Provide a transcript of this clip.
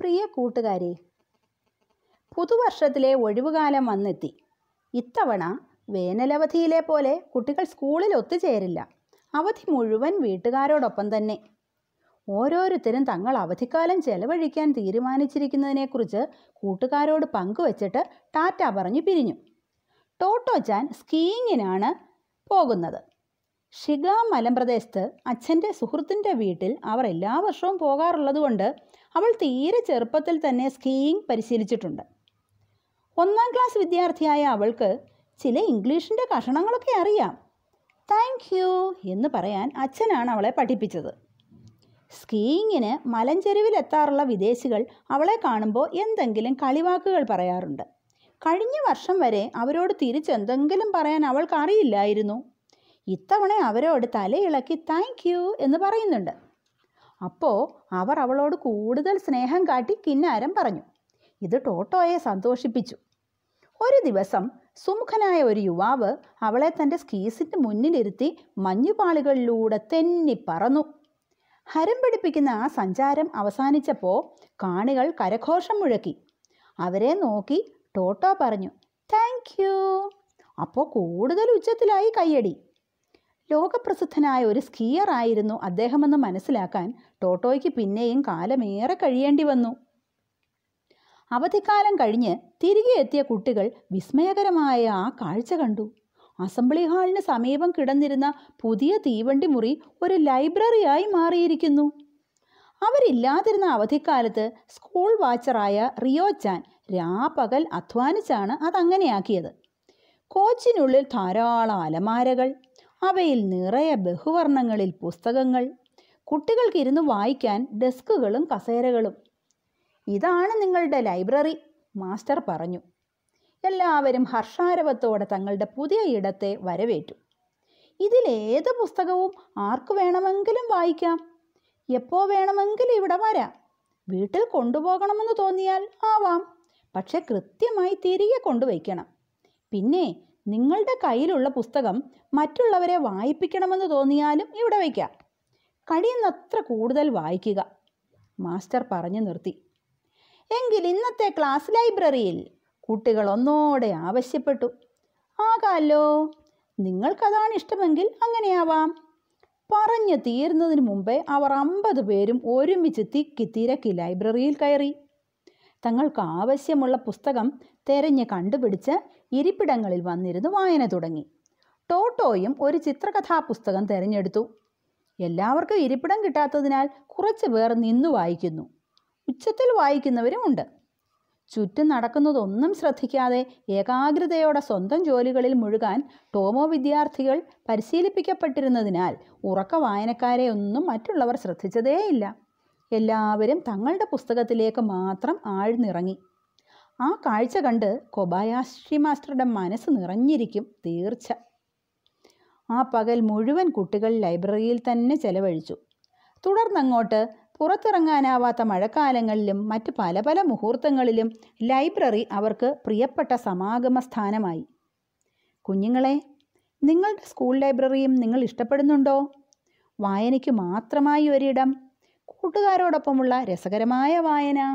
പ്രിയ കൂട്ടുകാരെ പുതുവർഷത്തിലെ ഒഴിവുകാലം വന്നെത്തി ഇത്തവണ വേനലവധിയിലെ പോലെ കുട്ടികൾ സ്കൂളിൽ ഒത്തുചേരില്ല അവധി മുഴുവൻ വീട്ടുകാരോടൊപ്പം തന്നെ ഓരോരുത്തരും തങ്ങൾ അവധിക്കാലം ചെലവഴിക്കാൻ തീരുമാനിച്ചിരിക്കുന്നതിനെക്കുറിച്ച് കൂട്ടുകാരോട് പങ്കുവച്ചിട്ട് ടാറ്റ പറഞ്ഞു പിരിഞ്ഞു ചാൻ സ്കീയിങ്ങിനാണ് പോകുന്നത് ഷിഗ മലമ്പ്രദേശത്ത് അച്ഛൻ്റെ സുഹൃത്തിൻ്റെ വീട്ടിൽ അവർ എല്ലാ വർഷവും പോകാറുള്ളതുകൊണ്ട് അവൾ തീരെ ചെറുപ്പത്തിൽ തന്നെ സ്കീയിങ് പരിശീലിച്ചിട്ടുണ്ട് ഒന്നാം ക്ലാസ് വിദ്യാർത്ഥിയായ അവൾക്ക് ചില ഇംഗ്ലീഷിൻ്റെ കഷണങ്ങളൊക്കെ അറിയാം താങ്ക് യു എന്ന് പറയാൻ അച്ഛനാണ് അവളെ പഠിപ്പിച്ചത് സ്കീയിങ്ങിന് മലഞ്ചെരുവിലെത്താറുള്ള വിദേശികൾ അവളെ കാണുമ്പോൾ എന്തെങ്കിലും കളിവാക്കുകൾ പറയാറുണ്ട് കഴിഞ്ഞ വർഷം വരെ അവരോട് തിരിച്ചെന്തെങ്കിലും പറയാൻ അവൾക്ക് അറിയില്ലായിരുന്നു ഇത്തവണ അവരോട് തലയിളക്കി താങ്ക് യു എന്ന് പറയുന്നുണ്ട് അപ്പോൾ അവർ അവളോട് കൂടുതൽ സ്നേഹം കാട്ടി കിന്നാരം പറഞ്ഞു ഇത് ടോട്ടോയെ സന്തോഷിപ്പിച്ചു ഒരു ദിവസം സുമുഖനായ ഒരു യുവാവ് അവളെ തൻ്റെ സ്കീസിൻ്റെ മുന്നിലിരുത്തി മഞ്ഞുപാളികളിലൂടെ തെന്നി പറന്നു ഹരം പിടിപ്പിക്കുന്ന ആ സഞ്ചാരം അവസാനിച്ചപ്പോൾ കാണികൾ കരഘോഷം മുഴക്കി അവരെ നോക്കി ടോട്ടോ പറഞ്ഞു താങ്ക് യു അപ്പോൾ കൂടുതൽ ഉച്ചത്തിലായി കൈയടി ലോകപ്രസിദ്ധനായ ഒരു സ്കീയർ ആയിരുന്നു അദ്ദേഹമെന്ന് മനസ്സിലാക്കാൻ ടോട്ടോയ്ക്ക് പിന്നെയും കാലമേറെ കഴിയേണ്ടി വന്നു അവധിക്കാലം കഴിഞ്ഞ് തിരികെ എത്തിയ കുട്ടികൾ വിസ്മയകരമായ ആ കാഴ്ച കണ്ടു അസംബ്ലി ഹാളിന് സമീപം കിടന്നിരുന്ന പുതിയ തീവണ്ടി മുറി ഒരു ലൈബ്രറിയായി മാറിയിരിക്കുന്നു അവരില്ലാതിരുന്ന അവധിക്കാലത്ത് സ്കൂൾ വാച്ചറായ റിയോ ചാൻ രാപകൽ അധ്വാനിച്ചാണ് അതങ്ങനെയാക്കിയത് കോച്ചിനുള്ളിൽ ധാരാളം അലമാരകൾ അവയിൽ നിറയെ ബഹുവർണ്ണങ്ങളിൽ പുസ്തകങ്ങൾ കുട്ടികൾക്ക് ഇരുന്ന് വായിക്കാൻ ഡെസ്കുകളും കസേരകളും ഇതാണ് നിങ്ങളുടെ ലൈബ്രറി മാസ്റ്റർ പറഞ്ഞു എല്ലാവരും ഹർഷാരവത്തോടെ തങ്ങളുടെ പുതിയ ഇടത്തെ വരവേറ്റു ഇതിലേത് പുസ്തകവും ആർക്ക് വേണമെങ്കിലും വായിക്കാം എപ്പോൾ വേണമെങ്കിലും ഇവിടെ വരാം വീട്ടിൽ കൊണ്ടുപോകണമെന്ന് തോന്നിയാൽ ആവാം പക്ഷെ കൃത്യമായി തിരികെ കൊണ്ടുവയ്ക്കണം പിന്നെ നിങ്ങളുടെ കയ്യിലുള്ള പുസ്തകം മറ്റുള്ളവരെ വായിപ്പിക്കണമെന്ന് തോന്നിയാലും ഇവിടെ വയ്ക്കാം കഴിയുന്നത്ര കൂടുതൽ വായിക്കുക മാസ്റ്റർ പറഞ്ഞു നിർത്തി എങ്കിൽ ഇന്നത്തെ ക്ലാസ് ലൈബ്രറിയിൽ കുട്ടികൾ ഒന്നോടെ ആവശ്യപ്പെട്ടു ആകാലോ നിങ്ങൾക്കതാണ് ഇഷ്ടമെങ്കിൽ അങ്ങനെയാവാം പറഞ്ഞു തീരുന്നതിന് മുമ്പേ അവർ അമ്പത് പേരും ഒരുമിച്ച് തിക്കി തിരക്കി ലൈബ്രറിയിൽ കയറി തങ്ങൾക്ക് ആവശ്യമുള്ള പുസ്തകം തെരഞ്ഞ് കണ്ടുപിടിച്ച് ഇരിപ്പിടങ്ങളിൽ വന്നിരുന്ന് വായന തുടങ്ങി ടോട്ടോയും ഒരു ചിത്രകഥാ പുസ്തകം തിരഞ്ഞെടുത്തു എല്ലാവർക്കും ഇരിപ്പിടം കിട്ടാത്തതിനാൽ കുറച്ച് പേർ നിന്നു വായിക്കുന്നു ഉച്ചത്തിൽ വായിക്കുന്നവരും ഉണ്ട് ചുറ്റും നടക്കുന്നതൊന്നും ശ്രദ്ധിക്കാതെ ഏകാഗ്രതയോടെ സ്വന്തം ജോലികളിൽ മുഴുകാൻ ടോമോ വിദ്യാർത്ഥികൾ പരിശീലിപ്പിക്കപ്പെട്ടിരുന്നതിനാൽ ഉറക്ക വായനക്കാരെ ഒന്നും മറ്റുള്ളവർ ശ്രദ്ധിച്ചതേയില്ല എല്ലാവരും തങ്ങളുടെ പുസ്തകത്തിലേക്ക് മാത്രം ആഴ്ന്നിറങ്ങി ആ കാഴ്ച കണ്ട് കൊബായാശ്രീ മാസ്റ്ററുടെ മനസ്സ് നിറഞ്ഞിരിക്കും തീർച്ച ആ പകൽ മുഴുവൻ കുട്ടികൾ ലൈബ്രറിയിൽ തന്നെ ചെലവഴിച്ചു തുടർന്നങ്ങോട്ട് പുറത്തിറങ്ങാനാവാത്ത മഴക്കാലങ്ങളിലും മറ്റ് പല പല മുഹൂർത്തങ്ങളിലും ലൈബ്രറി അവർക്ക് പ്രിയപ്പെട്ട സമാഗമ സ്ഥാനമായി കുഞ്ഞുങ്ങളെ നിങ്ങളുടെ സ്കൂൾ ലൈബ്രറിയും നിങ്ങൾ ഇഷ്ടപ്പെടുന്നുണ്ടോ വായനയ്ക്ക് മാത്രമായി ഒരിടം കൂട്ടുകാരോടൊപ്പമുള്ള രസകരമായ വായന